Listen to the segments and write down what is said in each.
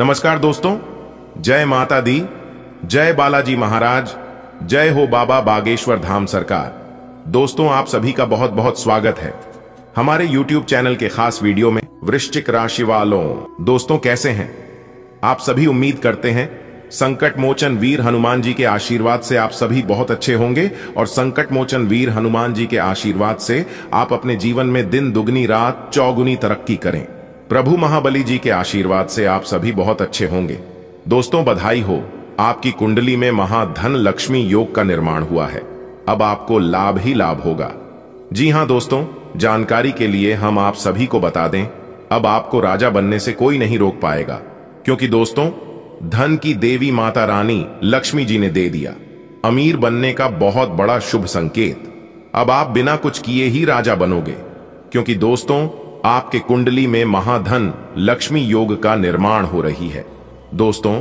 नमस्कार दोस्तों जय माता दी जय बालाजी महाराज जय हो बाबा बागेश्वर धाम सरकार दोस्तों आप सभी का बहुत बहुत स्वागत है हमारे YouTube चैनल के खास वीडियो में वृश्चिक राशि वालों दोस्तों कैसे हैं आप सभी उम्मीद करते हैं संकट मोचन वीर हनुमान जी के आशीर्वाद से आप सभी बहुत अच्छे होंगे और संकट मोचन वीर हनुमान जी के आशीर्वाद से आप अपने जीवन में दिन दुगनी रात चौगुनी तरक्की करें प्रभु महाबली जी के आशीर्वाद से आप सभी बहुत अच्छे होंगे दोस्तों बधाई हो आपकी कुंडली में महाधन लक्ष्मी योग का निर्माण हुआ है अब आपको लाभ ही लाभ होगा जी हाँ दोस्तों जानकारी के लिए हम आप सभी को बता दें अब आपको राजा बनने से कोई नहीं रोक पाएगा क्योंकि दोस्तों धन की देवी माता रानी लक्ष्मी जी ने दे दिया अमीर बनने का बहुत बड़ा शुभ संकेत अब आप बिना कुछ किए ही राजा बनोगे क्योंकि दोस्तों आपके कुंडली में महाधन लक्ष्मी योग का निर्माण हो रही है दोस्तों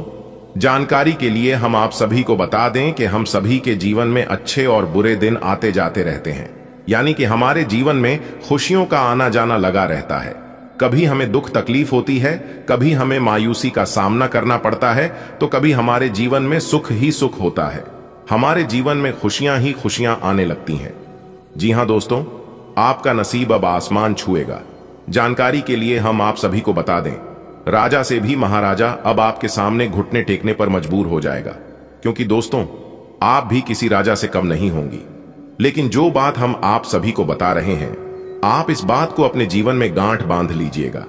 जानकारी के लिए हम आप सभी को बता दें कि हम सभी के जीवन में अच्छे और बुरे दिन आते जाते रहते हैं यानी कि हमारे जीवन में खुशियों का आना जाना लगा रहता है कभी हमें दुख तकलीफ होती है कभी हमें मायूसी का सामना करना पड़ता है तो कभी हमारे जीवन में सुख ही सुख होता है हमारे जीवन में खुशियां ही खुशियां आने लगती हैं जी हां दोस्तों आपका नसीब अब आसमान छुएगा जानकारी के लिए हम आप सभी को बता दें राजा से भी महाराजा अब आपके सामने घुटने टेकने पर मजबूर हो जाएगा क्योंकि दोस्तों आप भी किसी राजा से कम नहीं होंगी लेकिन जो बात हम आप सभी को बता रहे हैं आप इस बात को अपने जीवन में गांठ बांध लीजिएगा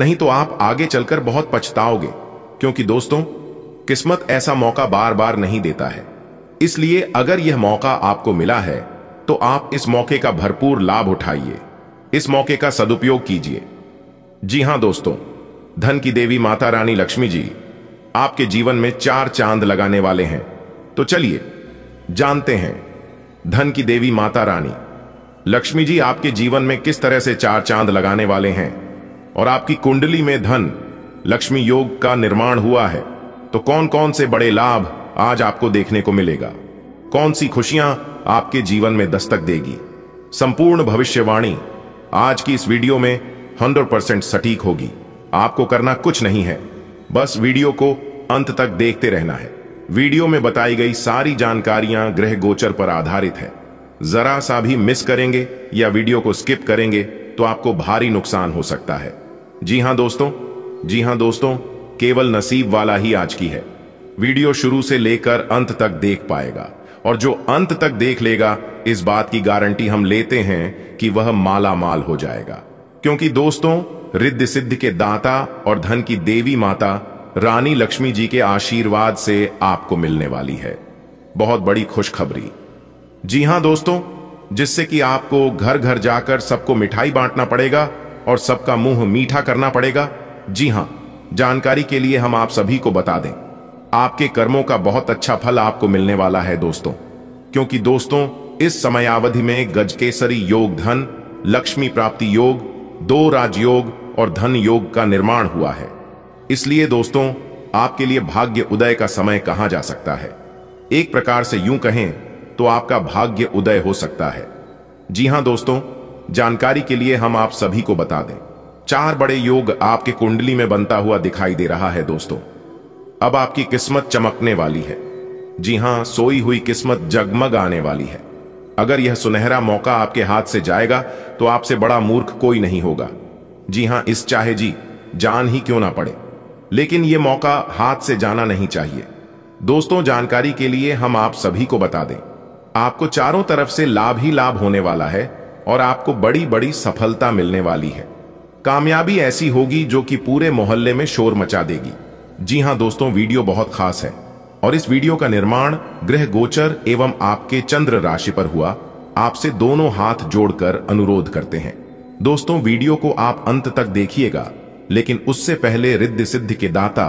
नहीं तो आप आगे चलकर बहुत पछताओगे क्योंकि दोस्तों किस्मत ऐसा मौका बार बार नहीं देता है इसलिए अगर यह मौका आपको मिला है तो आप इस मौके का भरपूर लाभ उठाइए इस मौके का सदुपयोग कीजिए जी हां दोस्तों धन की देवी माता रानी लक्ष्मी जी आपके जीवन में चार चांद लगाने वाले हैं तो चलिए जानते हैं धन की देवी माता रानी लक्ष्मी जी आपके जीवन में किस तरह से चार चांद लगाने वाले हैं और आपकी कुंडली में धन लक्ष्मी योग का निर्माण हुआ है तो कौन कौन से बड़े लाभ आज आपको देखने को मिलेगा कौन सी खुशियां आपके जीवन में दस्तक देगी संपूर्ण भविष्यवाणी आज की इस वीडियो में 100% सटीक होगी आपको करना कुछ नहीं है बस वीडियो को अंत तक देखते रहना है वीडियो में बताई गई सारी जानकारियां ग्रह गोचर पर आधारित है जरा सा भी मिस करेंगे या वीडियो को स्किप करेंगे तो आपको भारी नुकसान हो सकता है जी हां दोस्तों जी हां दोस्तों केवल नसीब वाला ही आज की है वीडियो शुरू से लेकर अंत तक देख पाएगा और जो अंत तक देख लेगा इस बात की गारंटी हम लेते हैं कि वह माला माल हो जाएगा क्योंकि दोस्तों रिद्ध सिद्ध के दाता और धन की देवी माता रानी लक्ष्मी जी के आशीर्वाद से आपको मिलने वाली है बहुत बड़ी खुशखबरी जी हां दोस्तों जिससे कि आपको घर घर जाकर सबको मिठाई बांटना पड़ेगा और सबका मुंह मीठा करना पड़ेगा जी हां जानकारी के लिए हम आप सभी को बता दें आपके कर्मों का बहुत अच्छा फल आपको मिलने वाला है दोस्तों क्योंकि दोस्तों इस समयावधि में गजकेसरी योग धन लक्ष्मी प्राप्ति योग दो राजयोग और धन योग का निर्माण हुआ है इसलिए दोस्तों आपके लिए भाग्य उदय का समय कहा जा सकता है एक प्रकार से यूं कहें तो आपका भाग्य उदय हो सकता है जी हां दोस्तों जानकारी के लिए हम आप सभी को बता दें चार बड़े योग आपके कुंडली में बनता हुआ दिखाई दे रहा है दोस्तों अब आपकी किस्मत चमकने वाली है जी हां सोई हुई किस्मत जगमग आने वाली है अगर यह सुनहरा मौका आपके हाथ से जाएगा तो आपसे बड़ा मूर्ख कोई नहीं होगा जी हां इस चाहे जी जान ही क्यों ना पड़े लेकिन यह मौका हाथ से जाना नहीं चाहिए दोस्तों जानकारी के लिए हम आप सभी को बता दें आपको चारों तरफ से लाभ ही लाभ होने वाला है और आपको बड़ी बड़ी सफलता मिलने वाली है कामयाबी ऐसी होगी जो कि पूरे मोहल्ले में शोर मचा देगी जी हाँ दोस्तों वीडियो बहुत खास है और इस वीडियो का निर्माण ग्रह गोचर एवं आपके चंद्र राशि पर हुआ आपसे दोनों हाथ जोड़कर अनुरोध करते हैं दोस्तों वीडियो को आप अंत तक देखिएगा लेकिन उससे पहले रिद्धि सिद्धि के दाता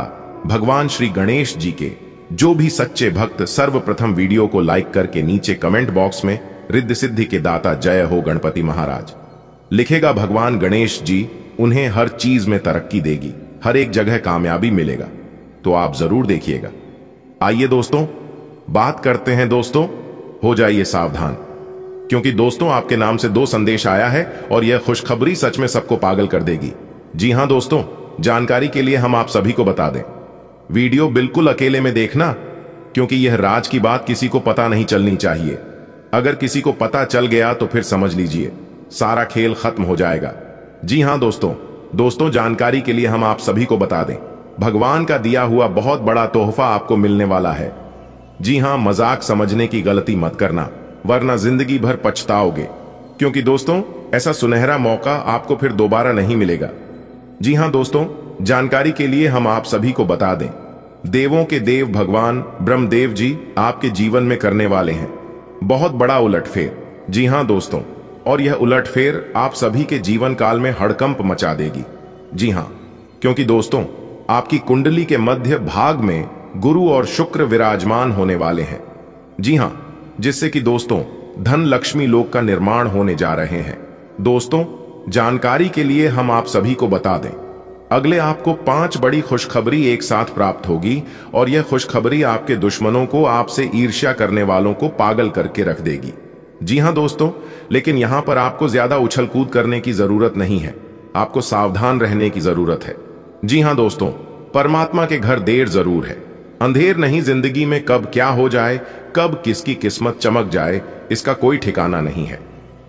भगवान श्री गणेश जी के जो भी सच्चे भक्त सर्वप्रथम वीडियो को लाइक करके नीचे कमेंट बॉक्स में रिद्ध सिद्धि के दाता जय हो गणपति महाराज लिखेगा भगवान गणेश जी उन्हें हर चीज में तरक्की देगी हर एक जगह कामयाबी मिलेगा तो आप जरूर देखिएगा आइए दोस्तों बात करते हैं दोस्तों हो जाइए सावधान क्योंकि दोस्तों आपके नाम से दो संदेश आया है और यह खुशखबरी सच में सबको पागल कर देगी जी हां दोस्तों जानकारी के लिए हम आप सभी को बता दें वीडियो बिल्कुल अकेले में देखना क्योंकि यह राज की बात किसी को पता नहीं चलनी चाहिए अगर किसी को पता चल गया तो फिर समझ लीजिए सारा खेल खत्म हो जाएगा जी हां दोस्तों दोस्तों जानकारी के लिए हम आप सभी को बता दें भगवान का दिया हुआ बहुत बड़ा तोहफा आपको मिलने वाला है जी हां मजाक समझने की गलती मत करना वरना जिंदगी भर पछताओगे क्योंकि दोस्तों ऐसा सुनहरा मौका आपको फिर दोबारा नहीं मिलेगा जी हां दोस्तों जानकारी के लिए हम आप सभी को बता दें देवों के देव भगवान ब्रह्मदेव जी आपके जीवन में करने वाले हैं बहुत बड़ा उलटफेर जी हां दोस्तों और यह उलटफेर आप सभी के जीवन काल में हड़कंप मचा देगी जी हां क्योंकि दोस्तों आपकी कुंडली के मध्य भाग में गुरु और शुक्र विराजमान होने वाले हैं जी हां जिससे कि दोस्तों धन लक्ष्मी लोक का निर्माण होने जा रहे हैं दोस्तों जानकारी के लिए हम आप सभी को बता दें अगले आपको पांच बड़ी खुशखबरी एक साथ प्राप्त होगी और यह खुशखबरी आपके दुश्मनों को आपसे ईर्ष्या करने वालों को पागल करके रख देगी जी हां दोस्तों लेकिन यहां पर आपको ज्यादा उछल कूद करने की जरूरत नहीं है आपको सावधान रहने की जरूरत है जी हां दोस्तों परमात्मा के घर देर जरूर है अंधेर नहीं जिंदगी में कब क्या हो जाए कब किसकी किस्मत चमक जाए इसका कोई ठिकाना नहीं है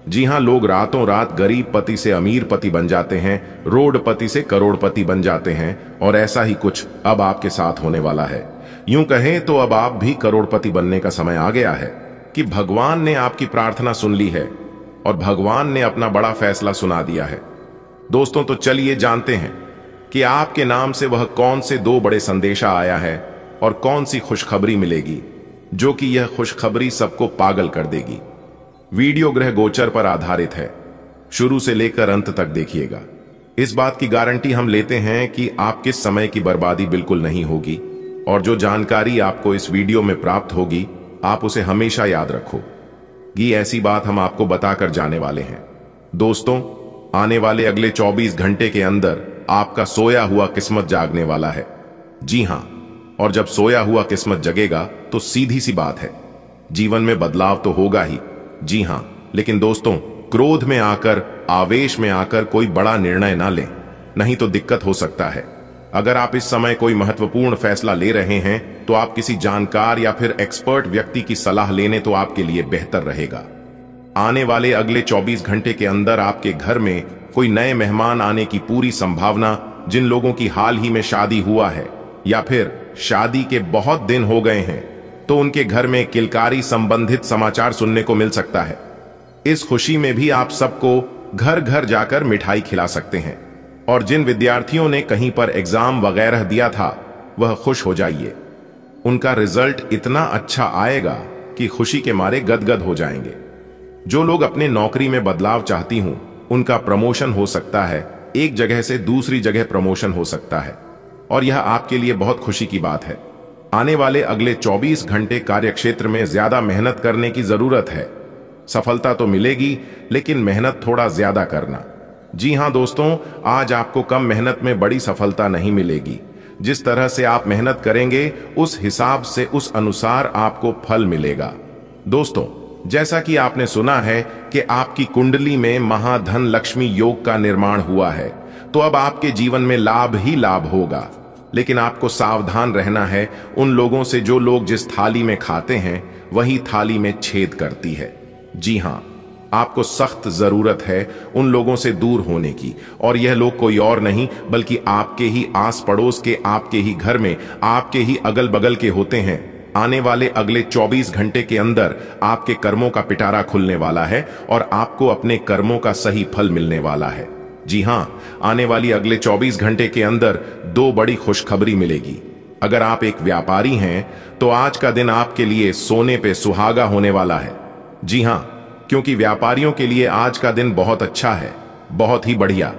जी हां लोग रातों रात गरीब पति से अमीर पति बन जाते हैं रोड पति से करोड़पति बन जाते हैं और ऐसा ही कुछ अब आपके साथ होने वाला है यूं कहें तो अब आप भी करोड़पति बनने का समय आ गया है कि भगवान ने आपकी प्रार्थना सुन ली है और भगवान ने अपना बड़ा फैसला सुना दिया है दोस्तों तो चलिए जानते हैं कि आपके नाम से वह कौन से दो बड़े संदेशा आया है और कौन सी खुशखबरी मिलेगी जो कि यह खुशखबरी सबको पागल कर देगी वीडियो ग्रह गोचर पर आधारित है शुरू से लेकर अंत तक देखिएगा इस बात की गारंटी हम लेते हैं कि आपके समय की बर्बादी बिल्कुल नहीं होगी और जो जानकारी आपको इस वीडियो में प्राप्त होगी आप उसे हमेशा याद रखो ये ऐसी बात हम आपको बताकर जाने वाले हैं दोस्तों आने वाले अगले 24 घंटे के अंदर आपका सोया हुआ किस्मत जागने वाला है जी हां और जब सोया हुआ किस्मत जगेगा तो सीधी सी बात है जीवन में बदलाव तो होगा ही जी हां लेकिन दोस्तों क्रोध में आकर आवेश में आकर कोई बड़ा निर्णय ना लें नहीं तो दिक्कत हो सकता है अगर आप इस समय कोई महत्वपूर्ण फैसला ले रहे हैं तो आप किसी जानकार या फिर एक्सपर्ट व्यक्ति की सलाह लेने तो आपके लिए बेहतर रहेगा आने वाले अगले 24 घंटे के अंदर आपके घर में कोई नए मेहमान आने की पूरी संभावना जिन लोगों की हाल ही में शादी हुआ है या फिर शादी के बहुत दिन हो गए हैं तो उनके घर में किलकारी संबंधित समाचार सुनने को मिल सकता है इस खुशी में भी आप सबको घर घर जाकर मिठाई खिला सकते हैं और जिन विद्यार्थियों ने कहीं पर एग्जाम वगैरह दिया था वह खुश हो जाइए उनका रिजल्ट इतना अच्छा आएगा कि खुशी के मारे गदगद हो जाएंगे जो लोग अपने नौकरी में बदलाव चाहती हूं उनका प्रमोशन हो सकता है एक जगह से दूसरी जगह प्रमोशन हो सकता है और यह आपके लिए बहुत खुशी की बात है आने वाले अगले 24 घंटे कार्यक्षेत्र में ज्यादा मेहनत करने की जरूरत है सफलता तो मिलेगी लेकिन मेहनत थोड़ा ज्यादा करना जी हाँ दोस्तों आज आपको कम मेहनत में बड़ी सफलता नहीं मिलेगी जिस तरह से आप मेहनत करेंगे उस हिसाब से उस अनुसार आपको फल मिलेगा दोस्तों जैसा कि आपने सुना है कि आपकी कुंडली में महाधन लक्ष्मी योग का निर्माण हुआ है तो अब आपके जीवन में लाभ ही लाभ होगा लेकिन आपको सावधान रहना है उन लोगों से जो लोग जिस थाली में खाते हैं वही थाली में छेद करती है जी हां आपको सख्त जरूरत है उन लोगों से दूर होने की और यह लोग कोई और नहीं बल्कि आपके ही आस पड़ोस के आपके ही घर में आपके ही अगल बगल के होते हैं आने वाले अगले 24 घंटे के अंदर आपके कर्मों का पिटारा खुलने वाला है और आपको अपने कर्मों का सही फल मिलने वाला है जी हां आने वाली अगले 24 घंटे के अंदर दो बड़ी खुशखबरी मिलेगी अगर आप एक व्यापारी हैं तो आज का दिन आपके लिए सोने पे सुहागा होने वाला है जी हां क्योंकि व्यापारियों के लिए आज का दिन बहुत अच्छा है बहुत ही बढ़िया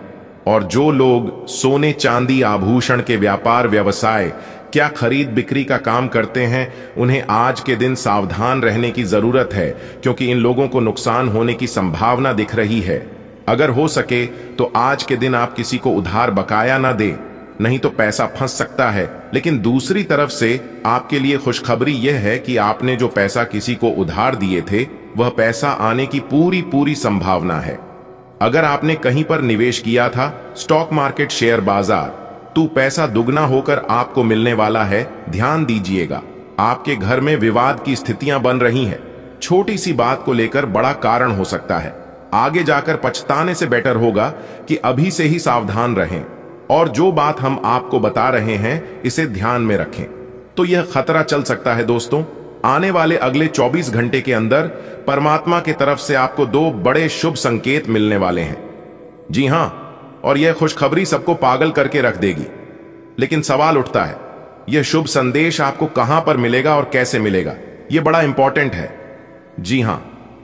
और जो लोग सोने चांदी आभूषण के व्यापार व्यवसाय क्या खरीद बिक्री का काम करते हैं उन्हें आज के दिन सावधान रहने की जरूरत है क्योंकि इन लोगों को नुकसान होने की संभावना दिख रही है अगर हो सके तो आज के दिन आप किसी को उधार बकाया ना दें नहीं तो पैसा फंस सकता है लेकिन दूसरी तरफ से आपके लिए खुशखबरी यह है कि आपने जो पैसा किसी को उधार दिए थे वह पैसा आने की पूरी पूरी संभावना है अगर आपने कहीं पर निवेश किया था स्टॉक मार्केट शेयर बाजार तू पैसा दुगना होकर आपको मिलने वाला है ध्यान दीजिएगा आपके घर में विवाद की स्थितियां बन रही हैं छोटी सी बात को लेकर बड़ा कारण हो सकता है आगे जाकर पछताने से बेटर होगा कि अभी से ही सावधान रहें और जो बात हम आपको बता रहे हैं इसे ध्यान में रखें तो यह खतरा चल सकता है दोस्तों आने वाले अगले 24 घंटे के अंदर परमात्मा की तरफ से आपको दो बड़े शुभ संकेत मिलने वाले हैं जी हां और यह खुशखबरी सबको पागल करके रख देगी लेकिन सवाल उठता है यह शुभ संदेश आपको कहां पर मिलेगा और कैसे मिलेगा यह बड़ा इंपॉर्टेंट है जी हां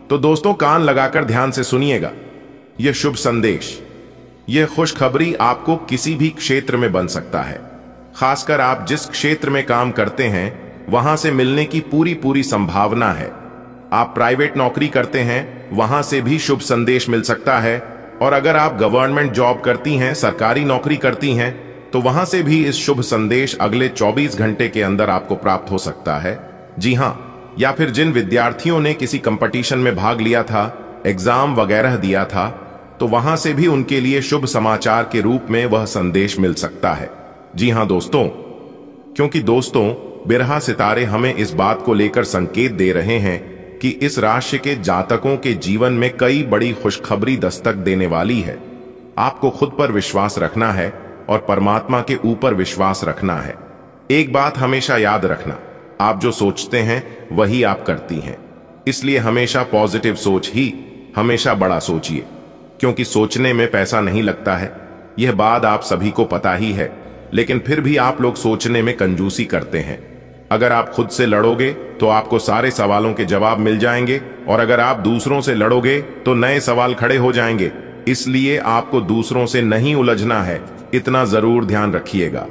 तो दोस्तों कान लगाकर ध्यान से सुनिएगा यह शुभ संदेश यह खुशखबरी आपको किसी भी क्षेत्र में बन सकता है खासकर आप जिस क्षेत्र में काम करते हैं वहां से मिलने की पूरी पूरी संभावना है आप प्राइवेट नौकरी करते हैं वहां से भी शुभ संदेश मिल सकता है और अगर आप गवर्नमेंट जॉब करती हैं सरकारी नौकरी करती हैं तो वहां से भी इस शुभ संदेश अगले 24 घंटे के अंदर आपको प्राप्त हो सकता है जी हाँ या फिर जिन विद्यार्थियों ने किसी कंपटीशन में भाग लिया था एग्जाम वगैरह दिया था तो वहां से भी उनके लिए शुभ समाचार के रूप में वह संदेश मिल सकता है जी हाँ दोस्तों क्योंकि दोस्तों बिरहा सितारे हमें इस बात को लेकर संकेत दे रहे हैं कि इस राशि के जातकों के जीवन में कई बड़ी खुशखबरी दस्तक देने वाली है आपको खुद पर विश्वास रखना है और परमात्मा के ऊपर विश्वास रखना है एक बात हमेशा याद रखना आप जो सोचते हैं वही आप करती हैं इसलिए हमेशा पॉजिटिव सोच ही हमेशा बड़ा सोचिए क्योंकि सोचने में पैसा नहीं लगता है यह बात आप सभी को पता ही है लेकिन फिर भी आप लोग सोचने में कंजूसी करते हैं अगर आप खुद से लड़ोगे तो आपको सारे सवालों के जवाब मिल जाएंगे और अगर आप दूसरों से लड़ोगे तो नए सवाल खड़े हो जाएंगे इसलिए आपको दूसरों से नहीं उलझना है इतना जरूर ध्यान रखिएगा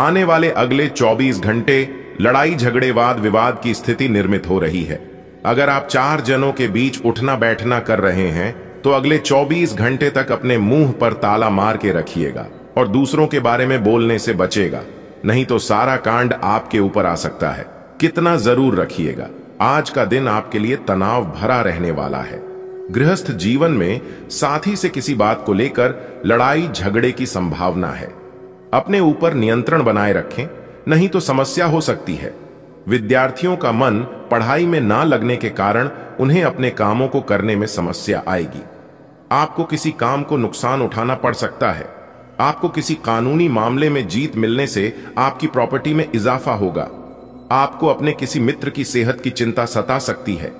आने वाले अगले 24 घंटे लड़ाई झगड़े वाद विवाद की स्थिति निर्मित हो रही है अगर आप चार जनों के बीच उठना बैठना कर रहे हैं तो अगले 24 घंटे तक अपने मुंह पर ताला मार के रखिएगा और दूसरों के बारे में बोलने से बचेगा नहीं तो सारा कांड आपके ऊपर आ सकता है कितना जरूर रखिएगा आज का दिन आपके लिए तनाव भरा रहने वाला है गृहस्थ जीवन में साथी से किसी बात को लेकर लड़ाई झगड़े की संभावना है अपने ऊपर नियंत्रण बनाए रखें नहीं तो समस्या हो सकती है विद्यार्थियों का मन पढ़ाई में ना लगने के कारण उन्हें अपने कामों को करने में समस्या आएगी आपको किसी काम को नुकसान उठाना पड़ सकता है आपको किसी कानूनी मामले में जीत मिलने से आपकी प्रॉपर्टी में इजाफा होगा आपको अपने किसी मित्र की सेहत की चिंता सता सकती है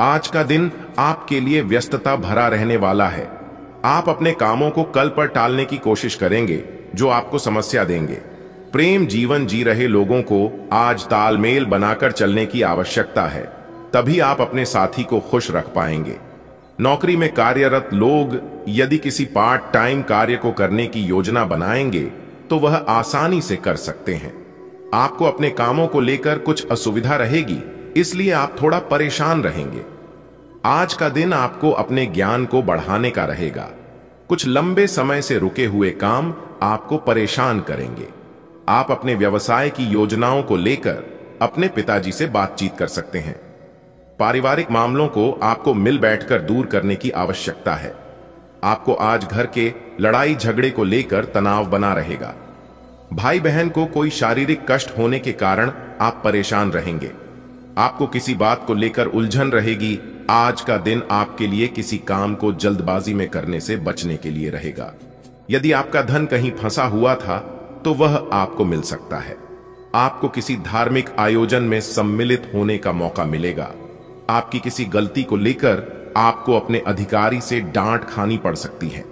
आज का दिन आपके लिए व्यस्तता भरा रहने वाला है आप अपने कामों को कल पर टालने की कोशिश करेंगे जो आपको समस्या देंगे प्रेम जीवन जी रहे लोगों को आज तालमेल बनाकर चलने की आवश्यकता है तभी आप अपने साथी को खुश रख पाएंगे नौकरी में कार्यरत लोग यदि किसी पार्ट टाइम कार्य को करने की योजना बनाएंगे तो वह आसानी से कर सकते हैं आपको अपने कामों को लेकर कुछ असुविधा रहेगी इसलिए आप थोड़ा परेशान रहेंगे आज का दिन आपको अपने ज्ञान को बढ़ाने का रहेगा कुछ लंबे समय से रुके हुए काम आपको परेशान करेंगे आप अपने व्यवसाय की योजनाओं को लेकर अपने पिताजी से बातचीत कर सकते हैं पारिवारिक मामलों को आपको मिल बैठकर दूर करने की आवश्यकता है आपको आज घर के लड़ाई झगड़े को लेकर तनाव बना रहेगा भाई बहन को कोई शारीरिक कष्ट होने के कारण आप परेशान रहेंगे आपको किसी बात को लेकर उलझन रहेगी आज का दिन आपके लिए किसी काम को जल्दबाजी में करने से बचने के लिए रहेगा यदि आपका धन कहीं फंसा हुआ था तो वह आपको मिल सकता है आपको किसी धार्मिक आयोजन में सम्मिलित होने का मौका मिलेगा आपकी किसी गलती को लेकर आपको अपने अधिकारी से डांट खानी पड़ सकती है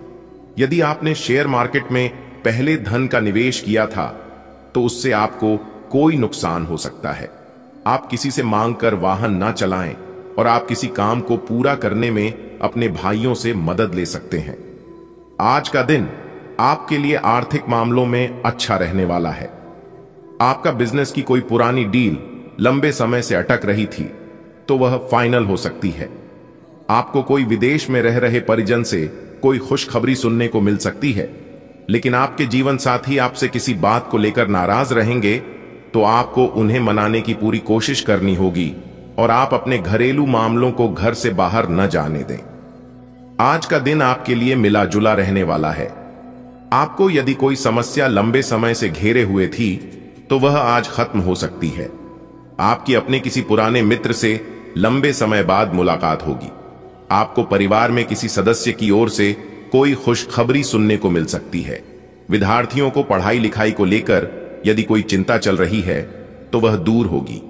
यदि आपने शेयर मार्केट में पहले धन का निवेश किया था तो उससे आपको कोई नुकसान हो सकता है आप किसी से मांग कर वाहन ना चलाएं और आप किसी काम को पूरा करने में अपने भाइयों से मदद ले सकते हैं आज का दिन आपके लिए आर्थिक मामलों में अच्छा रहने वाला है आपका बिजनेस की कोई पुरानी डील लंबे समय से अटक रही थी तो वह फाइनल हो सकती है आपको कोई विदेश में रह रहे परिजन से कोई खुशखबरी सुनने को मिल सकती है लेकिन आपके जीवन साथी आपसे किसी बात को लेकर नाराज रहेंगे तो आपको उन्हें मनाने की पूरी कोशिश करनी होगी और आप अपने घरेलू मामलों को घर से बाहर न जाने दें आज का दिन आपके लिए मिला जुला रहने वाला है आपको यदि कोई समस्या लंबे समय से घेरे हुए थी तो वह आज खत्म हो सकती है आपकी अपने किसी पुराने मित्र से लंबे समय बाद मुलाकात होगी आपको परिवार में किसी सदस्य की ओर से कोई खुशखबरी सुनने को मिल सकती है विद्यार्थियों को पढ़ाई लिखाई को लेकर यदि कोई चिंता चल रही है तो वह दूर होगी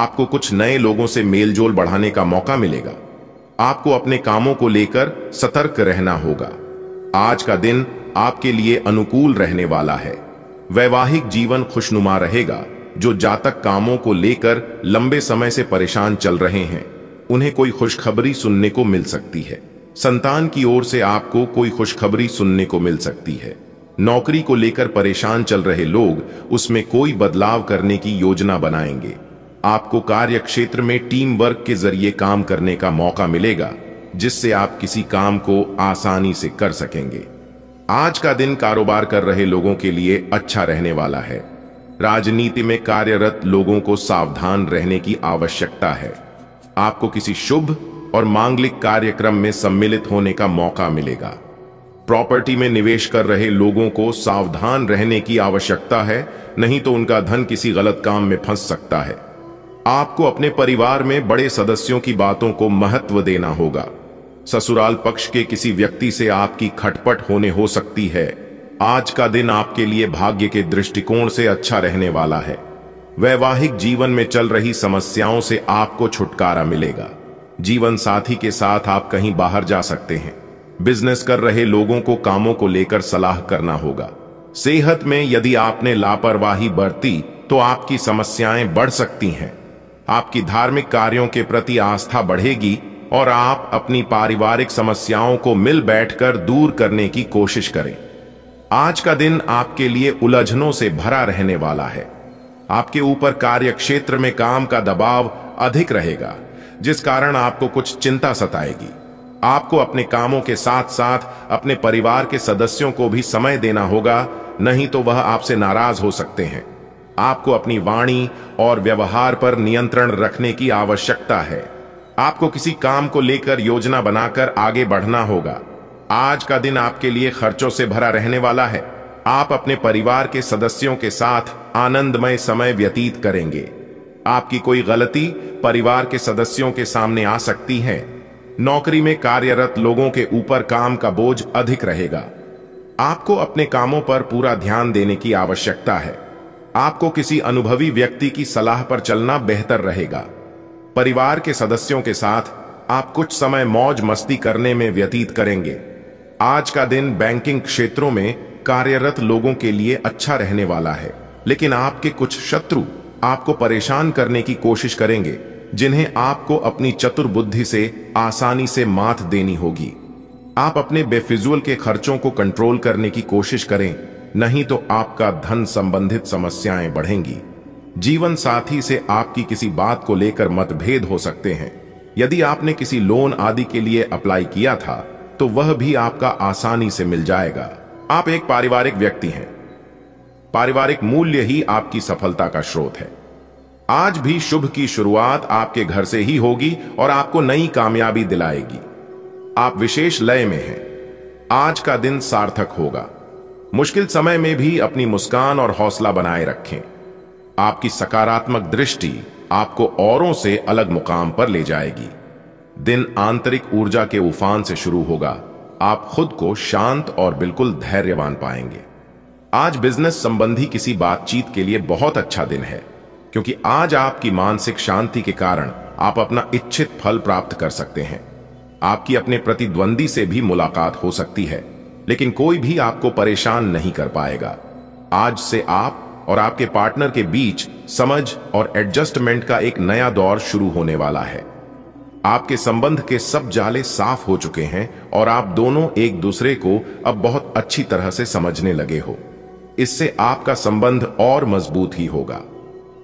आपको कुछ नए लोगों से मेलजोल बढ़ाने का मौका मिलेगा आपको अपने कामों को लेकर सतर्क रहना होगा आज का दिन आपके लिए अनुकूल रहने वाला है वैवाहिक जीवन खुशनुमा रहेगा जो जातक कामों को लेकर लंबे समय से परेशान चल रहे हैं उन्हें कोई खुशखबरी सुनने को मिल सकती है संतान की ओर से आपको कोई खुशखबरी सुनने को मिल सकती है नौकरी को लेकर परेशान चल रहे लोग उसमें कोई बदलाव करने की योजना बनाएंगे आपको कार्य क्षेत्र में टीम वर्क के जरिए काम करने का मौका मिलेगा जिससे आप किसी काम को आसानी से कर सकेंगे आज का दिन कारोबार कर रहे लोगों के लिए अच्छा रहने वाला है राजनीति में कार्यरत लोगों को सावधान रहने की आवश्यकता है आपको किसी शुभ और मांगलिक कार्यक्रम में सम्मिलित होने का मौका मिलेगा प्रॉपर्टी में निवेश कर रहे लोगों को सावधान रहने की आवश्यकता है नहीं तो उनका धन किसी गलत काम में फंस सकता है आपको अपने परिवार में बड़े सदस्यों की बातों को महत्व देना होगा ससुराल पक्ष के किसी व्यक्ति से आपकी खटपट होने हो सकती है आज का दिन आपके लिए भाग्य के दृष्टिकोण से अच्छा रहने वाला है वैवाहिक जीवन में चल रही समस्याओं से आपको छुटकारा मिलेगा जीवन साथी के साथ आप कहीं बाहर जा सकते हैं बिजनेस कर रहे लोगों को कामों को लेकर सलाह करना होगा सेहत में यदि आपने लापरवाही बरती तो आपकी समस्याएं बढ़ सकती हैं आपकी धार्मिक कार्यों के प्रति आस्था बढ़ेगी और आप अपनी पारिवारिक समस्याओं को मिल बैठकर दूर करने की कोशिश करें आज का दिन आपके लिए उलझनों से भरा रहने वाला है आपके ऊपर कार्य क्षेत्र में काम का दबाव अधिक रहेगा जिस कारण आपको कुछ चिंता सताएगी आपको अपने कामों के साथ साथ अपने परिवार के सदस्यों को भी समय देना होगा नहीं तो वह आपसे नाराज हो सकते हैं आपको अपनी वाणी और व्यवहार पर नियंत्रण रखने की आवश्यकता है आपको किसी काम को लेकर योजना बनाकर आगे बढ़ना होगा आज का दिन आपके लिए खर्चों से भरा रहने वाला है आप अपने परिवार के सदस्यों के साथ आनंदमय समय व्यतीत करेंगे आपकी कोई गलती परिवार के सदस्यों के सामने आ सकती है नौकरी में कार्यरत लोगों के ऊपर काम का बोझ अधिक रहेगा आपको अपने कामों पर पूरा ध्यान देने की आवश्यकता है आपको किसी अनुभवी व्यक्ति की सलाह पर चलना बेहतर रहेगा परिवार के सदस्यों के साथ आप कुछ समय मौज मस्ती करने में व्यतीत करेंगे आज का दिन बैंकिंग क्षेत्रों में कार्यरत लोगों के लिए अच्छा रहने वाला है लेकिन आपके कुछ शत्रु आपको परेशान करने की कोशिश करेंगे जिन्हें आपको अपनी चतुर बुद्धि से आसानी से मात देनी होगी आप अपने बेफिजुअल के खर्चों को कंट्रोल करने की कोशिश करें नहीं तो आपका धन संबंधित समस्याएं बढ़ेंगी जीवन साथी से आपकी किसी बात को लेकर मतभेद हो सकते हैं यदि आपने किसी लोन आदि के लिए अप्लाई किया था तो वह भी आपका आसानी से मिल जाएगा आप एक पारिवारिक व्यक्ति हैं पारिवारिक मूल्य ही आपकी सफलता का स्रोत है आज भी शुभ की शुरुआत आपके घर से ही होगी और आपको नई कामयाबी दिलाएगी आप विशेष लय में हैं आज का दिन सार्थक होगा मुश्किल समय में भी अपनी मुस्कान और हौसला बनाए रखें आपकी सकारात्मक दृष्टि आपको औरों से अलग मुकाम पर ले जाएगी दिन आंतरिक ऊर्जा के उफान से शुरू होगा आप खुद को शांत और बिल्कुल धैर्यवान पाएंगे आज बिजनेस संबंधी किसी बातचीत के लिए बहुत अच्छा दिन है क्योंकि आज आपकी मानसिक शांति के कारण आप अपना इच्छित फल प्राप्त कर सकते हैं आपकी अपने प्रतिद्वंदी से भी मुलाकात हो सकती है लेकिन कोई भी आपको परेशान नहीं कर पाएगा आज से आप और आपके पार्टनर के बीच समझ और एडजस्टमेंट का एक नया दौर शुरू होने वाला है आपके संबंध के सब जाले साफ हो चुके हैं और आप दोनों एक दूसरे को अब बहुत अच्छी तरह से समझने लगे हो इससे आपका संबंध और मजबूत ही होगा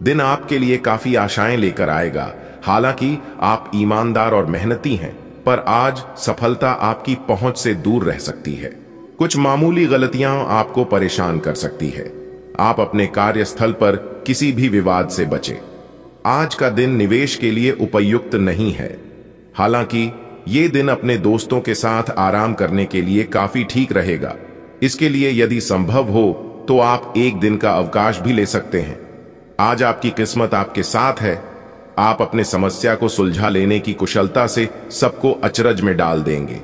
दिन आपके लिए काफी आशाएं लेकर आएगा हालांकि आप ईमानदार और मेहनती हैं पर आज सफलता आपकी पहुंच से दूर रह सकती है कुछ मामूली गलतियां आपको परेशान कर सकती है आप अपने कार्यस्थल पर किसी भी विवाद से बचें। आज का दिन निवेश के लिए उपयुक्त नहीं है हालांकि ये दिन अपने दोस्तों के साथ आराम करने के लिए काफी ठीक रहेगा इसके लिए यदि संभव हो तो आप एक दिन का अवकाश भी ले सकते हैं आज आपकी किस्मत आपके साथ है आप अपने समस्या को सुलझा लेने की कुशलता से सबको अचरज में डाल देंगे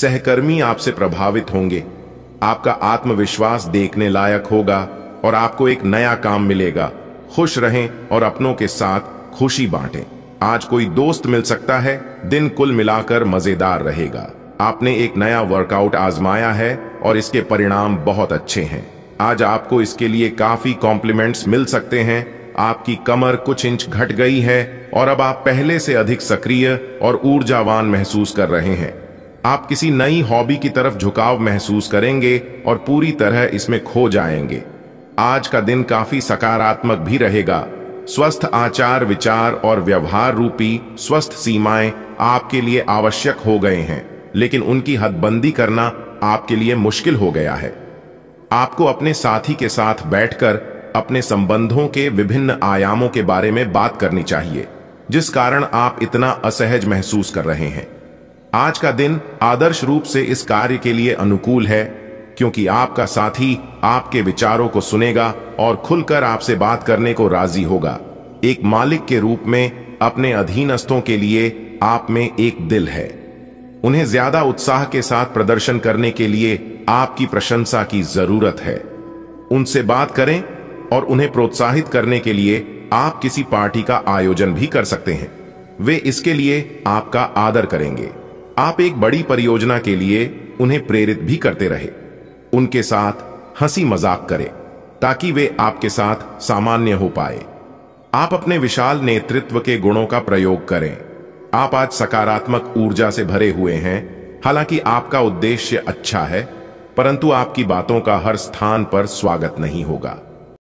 सहकर्मी आपसे प्रभावित होंगे आपका आत्मविश्वास देखने लायक होगा और आपको एक नया काम मिलेगा खुश रहें और अपनों के साथ खुशी बांटें आज कोई दोस्त मिल सकता है दिन कुल मिलाकर मजेदार रहेगा आपने एक नया वर्कआउट आजमाया है और इसके परिणाम बहुत अच्छे हैं आज आपको इसके लिए काफी कॉम्प्लीमेंट्स मिल सकते हैं आपकी कमर कुछ इंच घट गई है और अब आप पहले से अधिक सक्रिय और ऊर्जावान महसूस कर रहे हैं आप किसी नई हॉबी की तरफ झुकाव महसूस करेंगे और पूरी तरह इसमें खो जाएंगे आज का दिन काफी सकारात्मक भी रहेगा स्वस्थ आचार विचार और व्यवहार रूपी स्वस्थ सीमाएं आपके लिए आवश्यक हो गए हैं लेकिन उनकी हदबंदी करना आपके लिए मुश्किल हो गया है आपको अपने साथी के साथ बैठकर अपने संबंधों के विभिन्न आयामों के बारे में बात करनी चाहिए जिस कारण आप इतना असहज महसूस कर रहे हैं आज का दिन आदर्श रूप से इस कार्य के लिए अनुकूल है क्योंकि आपका साथी आपके विचारों को सुनेगा और खुलकर आपसे बात करने को राजी होगा एक मालिक के रूप में अपने अधीनस्थों के लिए आप में एक दिल है उन्हें ज्यादा उत्साह के साथ प्रदर्शन करने के लिए आपकी प्रशंसा की जरूरत है उनसे बात करें और उन्हें प्रोत्साहित करने के लिए आप किसी पार्टी का आयोजन भी कर सकते हैं वे इसके लिए आपका आदर करेंगे आप एक बड़ी परियोजना के लिए उन्हें प्रेरित भी करते रहे उनके साथ हंसी मजाक करें ताकि वे आपके साथ सामान्य हो पाए आप अपने विशाल नेतृत्व के गुणों का प्रयोग करें आप आज सकारात्मक ऊर्जा से भरे हुए हैं हालांकि आपका उद्देश्य अच्छा है परंतु आपकी बातों का हर स्थान पर स्वागत नहीं होगा